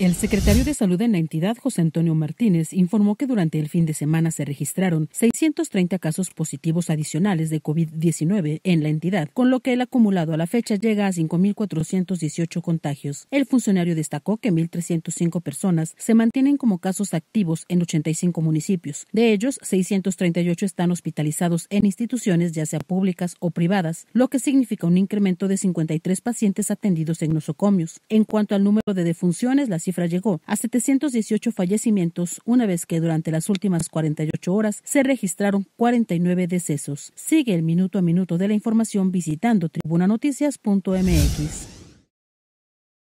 El secretario de Salud en la entidad, José Antonio Martínez, informó que durante el fin de semana se registraron 630 casos positivos adicionales de COVID-19 en la entidad, con lo que el acumulado a la fecha llega a 5.418 contagios. El funcionario destacó que 1.305 personas se mantienen como casos activos en 85 municipios. De ellos, 638 están hospitalizados en instituciones ya sea públicas o privadas, lo que significa un incremento de 53 pacientes atendidos en nosocomios. En cuanto al número de defunciones, las cifra llegó a 718 fallecimientos, una vez que durante las últimas 48 horas se registraron 49 decesos. Sigue el minuto a minuto de la información visitando tribunanoticias.mx.